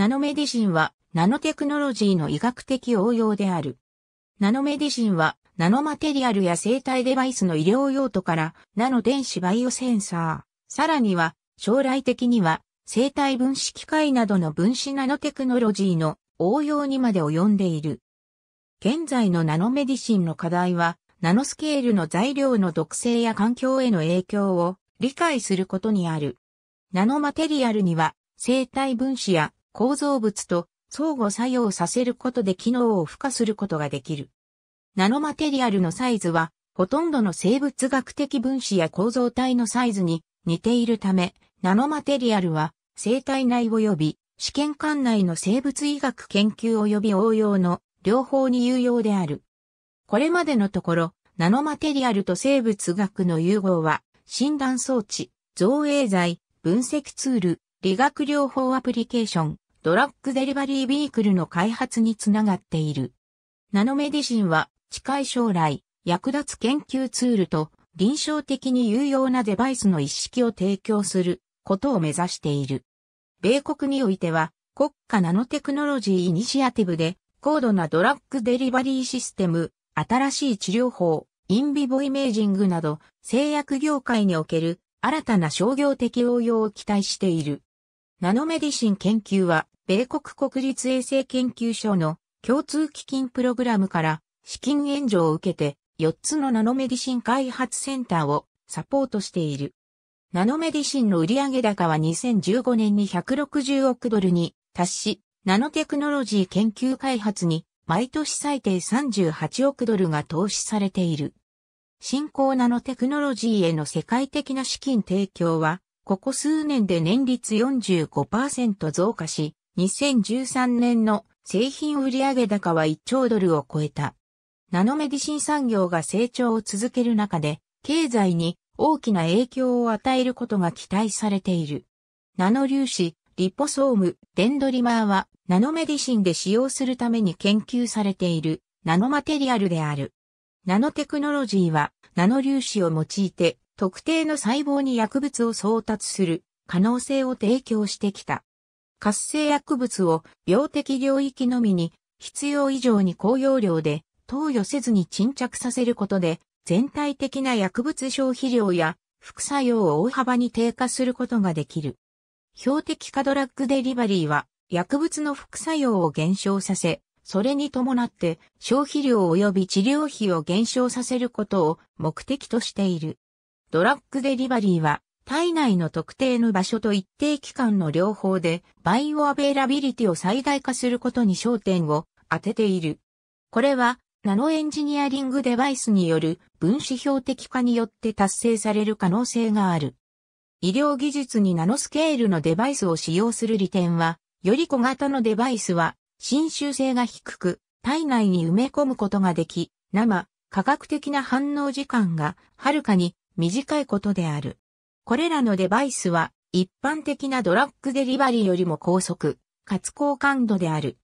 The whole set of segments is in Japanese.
ナノメディシンは、ナノテクノロジーの医学的応用である。ナノメディシンは、ナノマテリアルや生体デバイスの医療用途から、ナノ電子バイオセンサー、さらには、将来的には、生体分子機械などの分子ナノテクノロジーの応用にまで及んでいる。現在のナノメディシンの課題は、ナノスケールの材料の毒性や環境への影響を理解することにある。ナノマテリアルには、生体分子や構造物と相互作用させることで機能を付加することができる。ナノマテリアルのサイズは、ほとんどの生物学的分子や構造体のサイズに似ているため、ナノマテリアルは生体内及び試験管内の生物医学研究及び応用の両方に有用である。これまでのところ、ナノマテリアルと生物学の融合は、診断装置、造影剤、分析ツール、理学療法アプリケーション、ドラッグデリバリービークルの開発につながっている。ナノメディシンは近い将来、役立つ研究ツールと臨床的に有用なデバイスの一式を提供することを目指している。米国においては国家ナノテクノロジーイニシアティブで高度なドラッグデリバリーシステム、新しい治療法、インビボイメージングなど製薬業界における新たな商業的応用を期待している。ナノメディシン研究は米国国立衛生研究所の共通基金プログラムから資金援助を受けて4つのナノメディシン開発センターをサポートしている。ナノメディシンの売上高は2015年に160億ドルに達し、ナノテクノロジー研究開発に毎年最低38億ドルが投資されている。新興ナノテクノロジーへの世界的な資金提供は、ここ数年で年率45%増加し、2013年の製品売上高は1兆ドルを超えた。ナノメディシン産業が成長を続ける中で、経済に大きな影響を与えることが期待されている。ナノ粒子、リポソーム、デンドリマーは、ナノメディシンで使用するために研究されている、ナノマテリアルである。ナノテクノロジーは、ナノ粒子を用いて、特定の細胞に薬物を送達する可能性を提供してきた。活性薬物を病的領域のみに必要以上に高容量で投与せずに沈着させることで全体的な薬物消費量や副作用を大幅に低下することができる。標的化ドラッグデリバリーは薬物の副作用を減少させ、それに伴って消費量及び治療費を減少させることを目的としている。ドラッグデリバリーは体内の特定の場所と一定期間の両方でバイオアベイラビリティを最大化することに焦点を当てている。これはナノエンジニアリングデバイスによる分子標的化によって達成される可能性がある。医療技術にナノスケールのデバイスを使用する利点は、より小型のデバイスは、侵襲性が低く、体内に埋め込むことができ、生、科学的な反応時間が、はるかに短いことである。これらのデバイスは一般的なドラッグデリバリーよりも高速、かつ高感度である。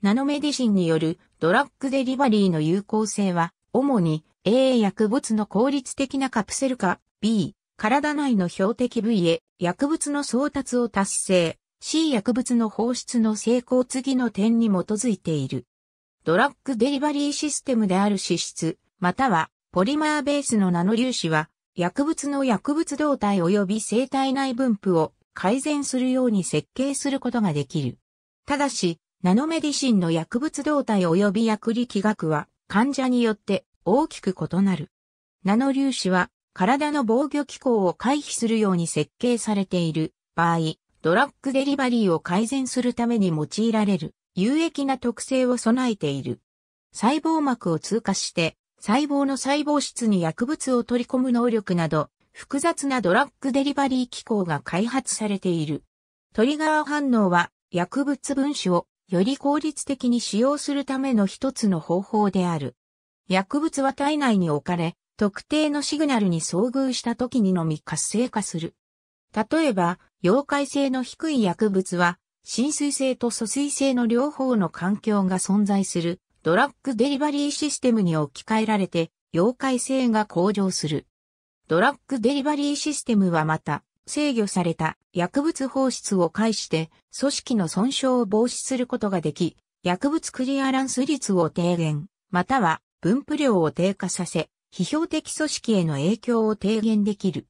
ナノメディシンによるドラッグデリバリーの有効性は、主に A 薬物の効率的なカプセル化、B、体内の標的部位へ薬物の送達を達成、C 薬物の放出の成功次の点に基づいている。ドラッグデリバリーシステムである脂質、またはポリマーベースのナノ粒子は薬物の薬物動態及び生体内分布を改善するように設計することができる。ただし、ナノメディシンの薬物動態及び薬力学は患者によって大きく異なる。ナノ粒子は体の防御機構を回避するように設計されている場合、ドラッグデリバリーを改善するために用いられる有益な特性を備えている。細胞膜を通過して細胞の細胞質に薬物を取り込む能力など、複雑なドラッグデリバリー機構が開発されている。トリガー反応は薬物分子をより効率的に使用するための一つの方法である。薬物は体内に置かれ、特定のシグナルに遭遇した時にのみ活性化する。例えば、溶解性の低い薬物は、浸水性と疎水性の両方の環境が存在するドラッグデリバリーシステムに置き換えられて、溶解性が向上する。ドラッグデリバリーシステムはまた、制御された薬物放出を介して、組織の損傷を防止することができ、薬物クリアランス率を低減、または分布量を低下させ、批評的組織への影響を低減できる。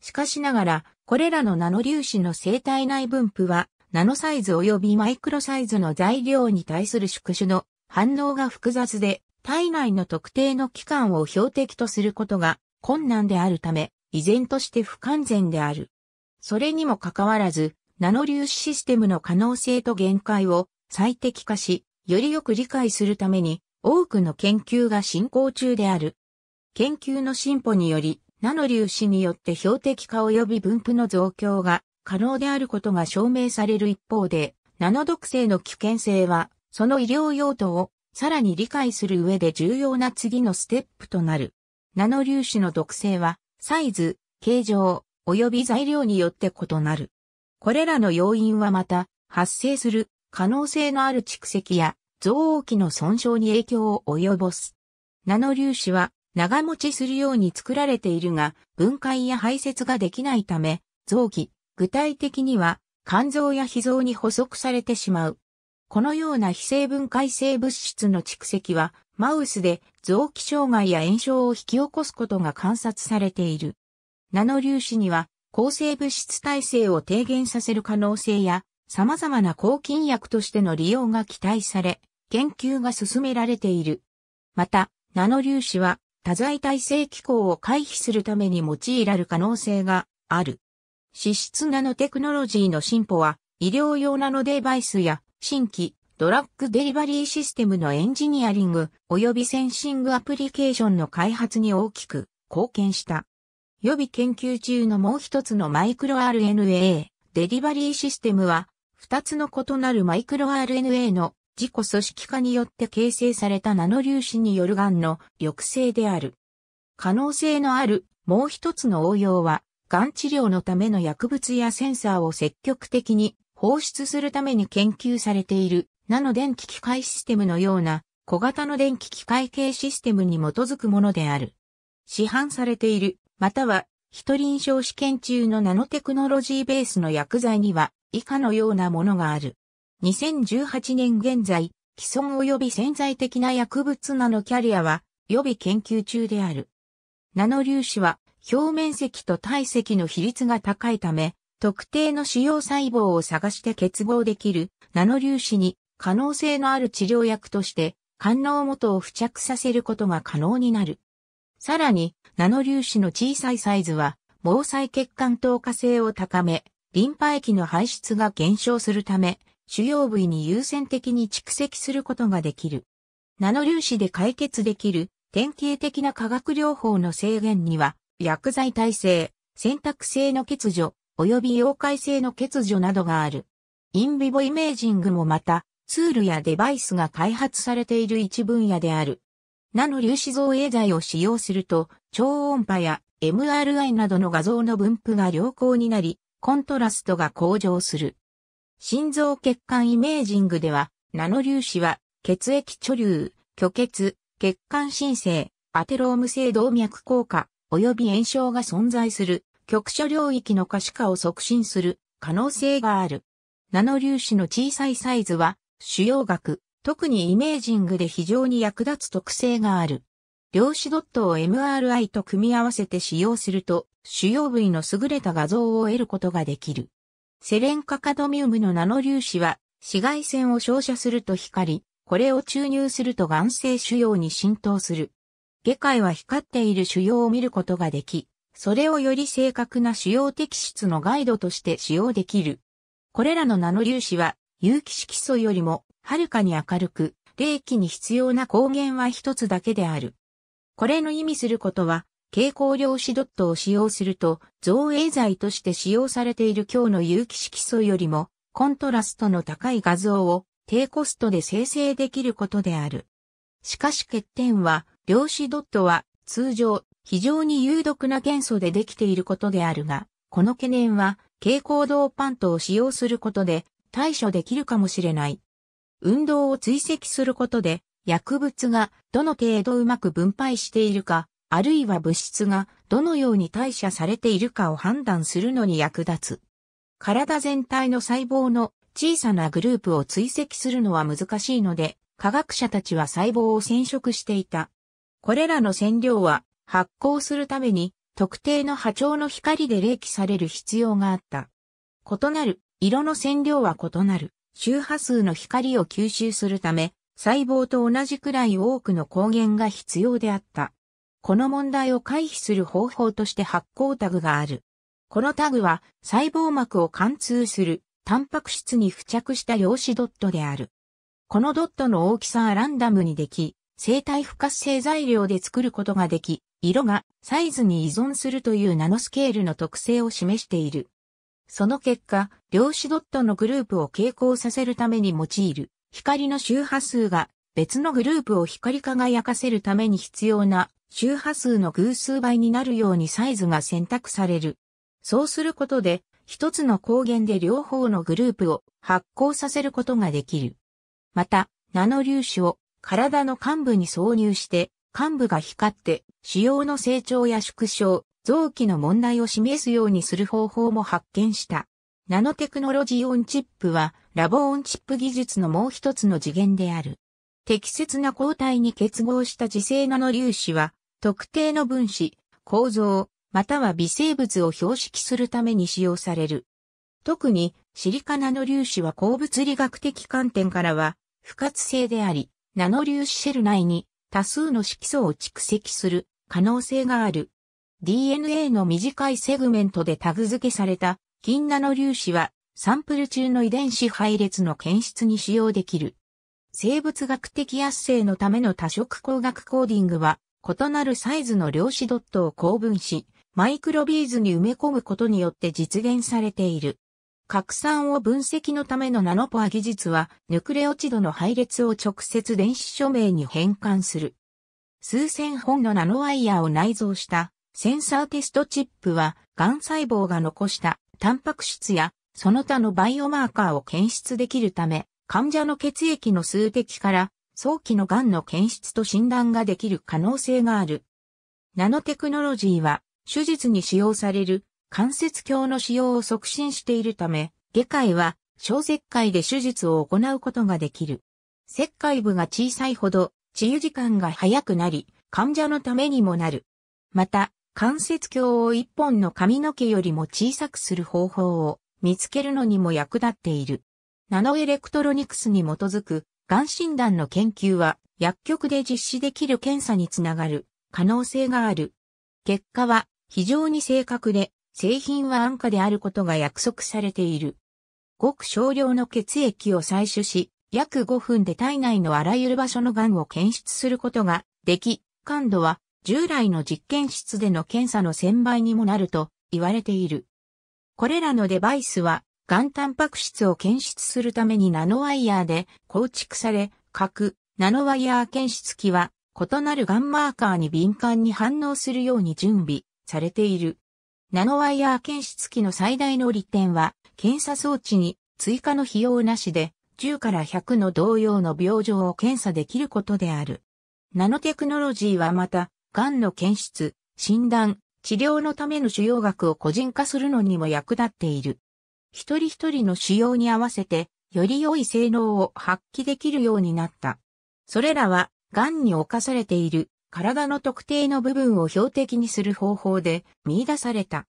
しかしながら、これらのナノ粒子の生体内分布は、ナノサイズ及びマイクロサイズの材料に対する宿主の反応が複雑で、体内の特定の器官を標的とすることが困難であるため、依然として不完全である。それにもかかわらず、ナノ粒子システムの可能性と限界を最適化し、よりよく理解するために多くの研究が進行中である。研究の進歩により、ナノ粒子によって標的化及び分布の増強が可能であることが証明される一方で、ナノ毒性の危険性はその医療用途をさらに理解する上で重要な次のステップとなる。ナノ粒子の毒性は、サイズ、形状、及び材料によって異なる。これらの要因はまた、発生する可能性のある蓄積や増大器の損傷に影響を及ぼす。ナノ粒子は長持ちするように作られているが、分解や排泄ができないため、臓器、具体的には肝臓や脾臓に補足されてしまう。このような非生分解性物質の蓄積は、マウスで臓器障害や炎症を引き起こすことが観察されている。ナノ粒子には、抗生物質耐性を低減させる可能性や、様々な抗菌薬としての利用が期待され、研究が進められている。また、ナノ粒子は多剤耐性機構を回避するために用いられる可能性がある。脂質ナノテクノロジーの進歩は、医療用ナノデバイスや新規ドラッグデリバリーシステムのエンジニアリング及びセンシングアプリケーションの開発に大きく貢献した。予備研究中のもう一つのマイクロ RNA デリバリーシステムは二つの異なるマイクロ RNA の自己組織化によって形成されたナノ粒子によるがんの抑制である。可能性のあるもう一つの応用は、がん治療のための薬物やセンサーを積極的に放出するために研究されている、ナノ電気機械システムのような、小型の電気機械系システムに基づくものである。市販されている、または、一臨床試験中のナノテクノロジーベースの薬剤には、以下のようなものがある。2018年現在、既存及び潜在的な薬物ナノキャリアは、予備研究中である。ナノ粒子は、表面積と体積の比率が高いため、特定の主要細胞を探して結合できるナノ粒子に可能性のある治療薬として官能元を付着させることが可能になる。さらに、ナノ粒子の小さいサイズは、毛細血管透過性を高め、リンパ液の排出が減少するため、主要部位に優先的に蓄積することができる。ナノ粒子で解決できる典型的な化学療法の制限には、薬剤耐性、選択性の欠如、及び溶解性の欠如などがある。インビボイメージングもまた、ツールやデバイスが開発されている一分野である。ナノ粒子造影剤を使用すると、超音波や MRI などの画像の分布が良好になり、コントラストが向上する。心臓血管イメージングでは、ナノ粒子は血液貯留、虚血、血管新生、アテローム性動脈硬化、及び炎症が存在する局所領域の可視化を促進する可能性がある。ナノ粒子の小さいサイズは、主要学、特にイメージングで非常に役立つ特性がある。量子ドットを MRI と組み合わせて使用すると、主要部位の優れた画像を得ることができる。セレンカカドミウムのナノ粒子は、紫外線を照射すると光、り、これを注入すると眼性腫瘍に浸透する。下界は光っている腫瘍を見ることができ、それをより正確な主要摘出のガイドとして使用できる。これらのナノ粒子は、有機色素よりも、はるかに明るく、冷気に必要な光源は一つだけである。これの意味することは、蛍光量子ドットを使用すると、造影剤として使用されている今日の有機色素よりも、コントラストの高い画像を低コストで生成できることである。しかし欠点は、量子ドットは通常非常に有毒な元素でできていることであるが、この懸念は、蛍光銅パントを使用することで対処できるかもしれない。運動を追跡することで、薬物がどの程度うまく分配しているか、あるいは物質がどのように代謝されているかを判断するのに役立つ。体全体の細胞の小さなグループを追跡するのは難しいので、科学者たちは細胞を染色していた。これらの染料は発光するために特定の波長の光で冷気される必要があった。異なる色の線量は異なる周波数の光を吸収するため細胞と同じくらい多くの光源が必要であった。この問題を回避する方法として発光タグがある。このタグは細胞膜を貫通するタンパク質に付着した量子ドットである。このドットの大きさはランダムにでき、生体不活性材料で作ることができ、色がサイズに依存するというナノスケールの特性を示している。その結果、量子ドットのグループを傾向させるために用いる光の周波数が別のグループを光り輝かせるために必要な周波数の偶数倍になるようにサイズが選択される。そうすることで、一つの光源で両方のグループを発光させることができる。また、ナノ粒子を体の幹部に挿入して幹部が光って、腫瘍の成長や縮小、臓器の問題を示すようにする方法も発見した。ナノテクノロジーオンチップは、ラボオンチップ技術のもう一つの次元である。適切な抗体に結合した磁性ナノ粒子は、特定の分子、構造、または微生物を標識するために使用される。特に、シリカナノ粒子は鉱物理学的観点からは、不活性であり、ナノ粒子シェル内に多数の色素を蓄積する可能性がある。DNA の短いセグメントでタグ付けされた金ナノ粒子はサンプル中の遺伝子配列の検出に使用できる。生物学的圧生のための多色光学コーディングは異なるサイズの量子ドットを構文し、マイクロビーズに埋め込むことによって実現されている。拡散を分析のためのナノポア技術は、ヌクレオチドの配列を直接電子署名に変換する。数千本のナノワイヤーを内蔵したセンサーテストチップは、癌細胞が残したタンパク質やその他のバイオマーカーを検出できるため、患者の血液の数滴から早期の癌の検出と診断ができる可能性がある。ナノテクノロジーは、手術に使用される関節鏡の使用を促進しているため、外科医は小切開で手術を行うことができる。切開部が小さいほど治癒時間が早くなり、患者のためにもなる。また、関節鏡を一本の髪の毛よりも小さくする方法を見つけるのにも役立っている。ナノエレクトロニクスに基づく、がん診断の研究は薬局で実施できる検査につながる可能性がある。結果は非常に正確で製品は安価であることが約束されている。ごく少量の血液を採取し、約5分で体内のあらゆる場所の癌を検出することができ、感度は従来の実験室での検査の1000倍にもなると言われている。これらのデバイスは、癌タンパク質を検出するためにナノワイヤーで構築され、核、ナノワイヤー検出器は異なるガンマーカーに敏感に反応するように準備されている。ナノワイヤー検出機の最大の利点は、検査装置に追加の費用なしで、10から100の同様の病状を検査できることである。ナノテクノロジーはまた、癌の検出、診断、治療のための主要額を個人化するのにも役立っている。一人一人の使用に合わせて、より良い性能を発揮できるようになった。それらは、癌に侵されている体の特定の部分を標的にする方法で見出された。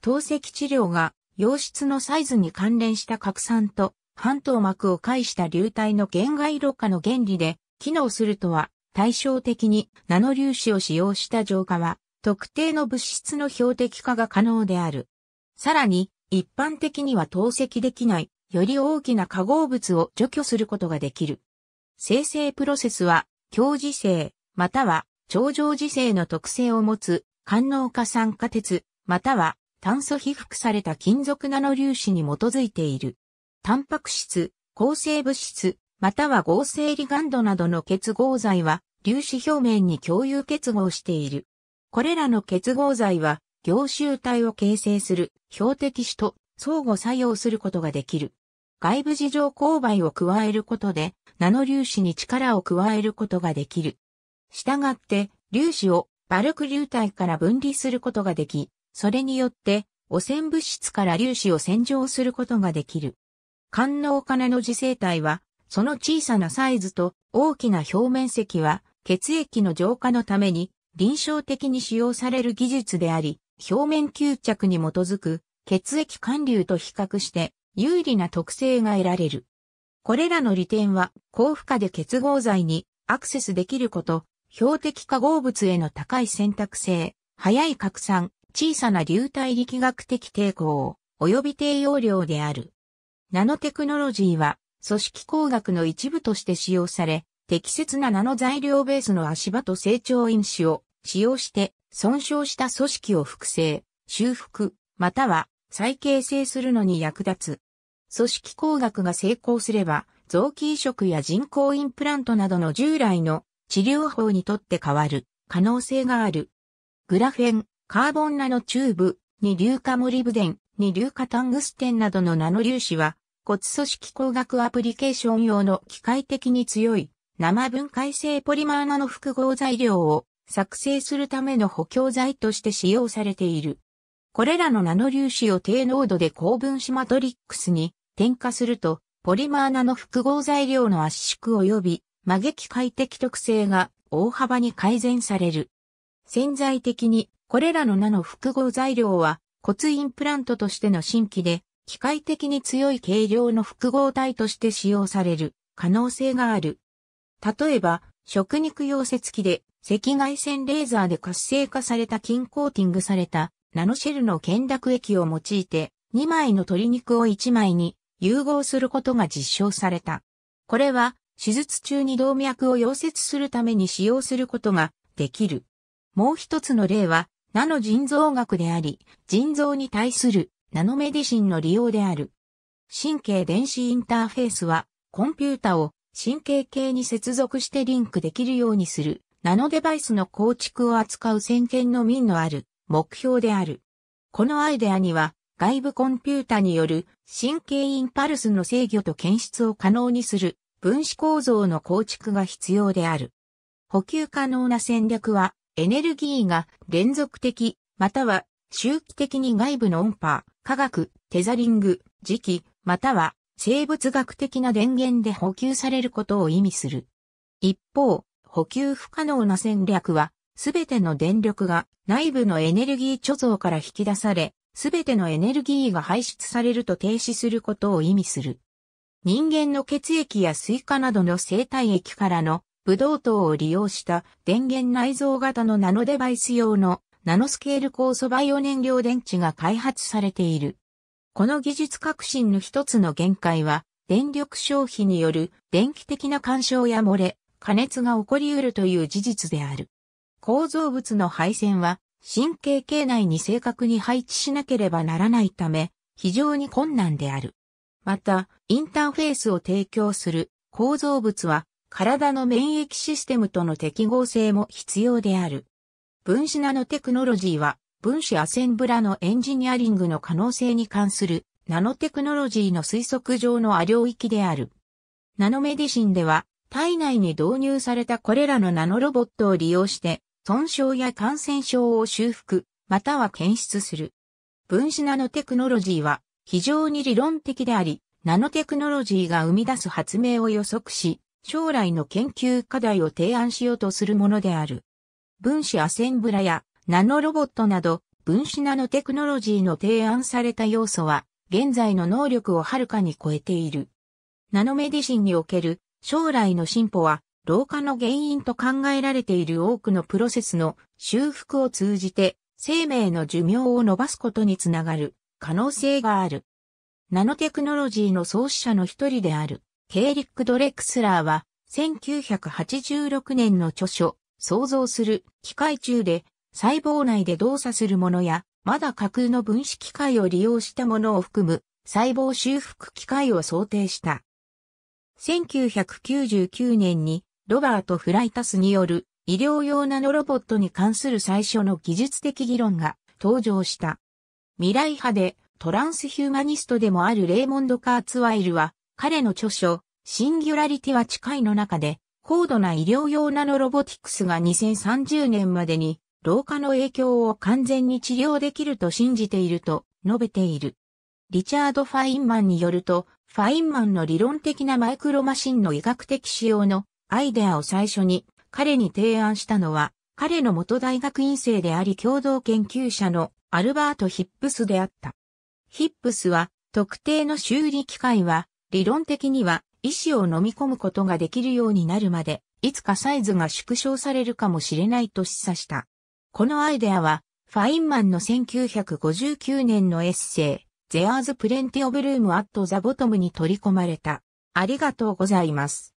透析治療が溶質のサイズに関連した拡散と半透膜を介した流体の限界露化の原理で機能するとは対照的にナノ粒子を使用した浄化は特定の物質の標的化が可能である。さらに一般的には透析できないより大きな化合物を除去することができる。生成プロセスは強磁性または超常時性の特性を持つ、官能化酸化鉄、または炭素被覆された金属ナノ粒子に基づいている。タンパク質、抗生物質、または合成リガンドなどの結合剤は、粒子表面に共有結合している。これらの結合剤は、凝集体を形成する標的種と相互作用することができる。外部事情勾配を加えることで、ナノ粒子に力を加えることができる。したがって、粒子をバルク流体から分離することができ、それによって、汚染物質から粒子を洗浄することができる。官能金の磁性体は、その小さなサイズと大きな表面積は、血液の浄化のために臨床的に使用される技術であり、表面吸着に基づく血液管流と比較して有利な特性が得られる。これらの利点は高負荷で結合剤にアクセスできること、標的化合物への高い選択性、早い拡散、小さな流体力学的抵抗、及び低容量である。ナノテクノロジーは、組織工学の一部として使用され、適切なナノ材料ベースの足場と成長因子を使用して、損傷した組織を複製、修復、または再形成するのに役立つ。組織工学が成功すれば、臓器移植や人工インプラントなどの従来の治療法にとって変わる可能性がある。グラフェン、カーボンナノチューブ、二硫化モリブデン、二硫化タングステンなどのナノ粒子は骨組織工学アプリケーション用の機械的に強い生分解性ポリマーナの複合材料を作成するための補強材として使用されている。これらのナノ粒子を低濃度で高分子マトリックスに添加すると、ポリマーナの複合材料の圧縮及びげ機快適特性が大幅に改善される。潜在的にこれらのナノ複合材料は骨インプラントとしての新規で機械的に強い軽量の複合体として使用される可能性がある。例えば、食肉溶接機で赤外線レーザーで活性化された金コーティングされたナノシェルの剣濁液を用いて2枚の鶏肉を1枚に融合することが実証された。これは手術中に動脈を溶接するために使用することができる。もう一つの例は、ナノ腎臓学であり、腎臓に対するナノメディシンの利用である。神経電子インターフェースは、コンピュータを神経系に接続してリンクできるようにする、ナノデバイスの構築を扱う先見の民のある目標である。このアイデアには、外部コンピュータによる神経インパルスの制御と検出を可能にする分子構造の構築が必要である。補給可能な戦略は、エネルギーが連続的、または周期的に外部の音波、化学、テザリング、磁気、または生物学的な電源で補給されることを意味する。一方、補給不可能な戦略は、すべての電力が内部のエネルギー貯蔵から引き出され、すべてのエネルギーが排出されると停止することを意味する。人間の血液やスイカなどの生体液からのブドウ糖を利用した電源内蔵型のナノデバイス用のナノスケール酵素バイオ燃料電池が開発されている。この技術革新の一つの限界は、電力消費による電気的な干渉や漏れ、加熱が起こり得るという事実である。構造物の配線は神経系内に正確に配置しなければならないため、非常に困難である。また、インターフェースを提供する構造物は、体の免疫システムとの適合性も必要である。分子ナノテクノロジーは、分子アセンブラのエンジニアリングの可能性に関するナノテクノロジーの推測上のあ領域である。ナノメディシンでは、体内に導入されたこれらのナノロボットを利用して、損傷や感染症を修復、または検出する。分子ナノテクノロジーは、非常に理論的であり、ナノテクノロジーが生み出す発明を予測し、将来の研究課題を提案しようとするものである。分子アセンブラやナノロボットなど分子ナノテクノロジーの提案された要素は現在の能力をはるかに超えている。ナノメディシンにおける将来の進歩は老化の原因と考えられている多くのプロセスの修復を通じて生命の寿命を伸ばすことにつながる。可能性がある。ナノテクノロジーの創始者の一人である、ケーリック・ドレクスラーは、1986年の著書、創造する機械中で、細胞内で動作するものや、まだ架空の分子機械を利用したものを含む、細胞修復機械を想定した。1999年に、ロバート・フライタスによる、医療用ナノロボットに関する最初の技術的議論が登場した。未来派でトランスヒューマニストでもあるレイモンド・カーツワイルは、彼の著書、シンギュラリティは近いの中で、高度な医療用ナノロボティクスが2030年までに、老化の影響を完全に治療できると信じていると述べている。リチャード・ファインマンによると、ファインマンの理論的なマイクロマシンの医学的仕様のアイデアを最初に彼に提案したのは、彼の元大学院生であり共同研究者のアルバート・ヒップスであった。ヒップスは、特定の修理機械は、理論的には、意思を飲み込むことができるようになるまで、いつかサイズが縮小されるかもしれないと示唆した。このアイデアは、ファインマンの1959年のエッセイ、ゼアーズ・プレンティオブルーム・アット・ザ・ボトムに取り込まれた。ありがとうございます。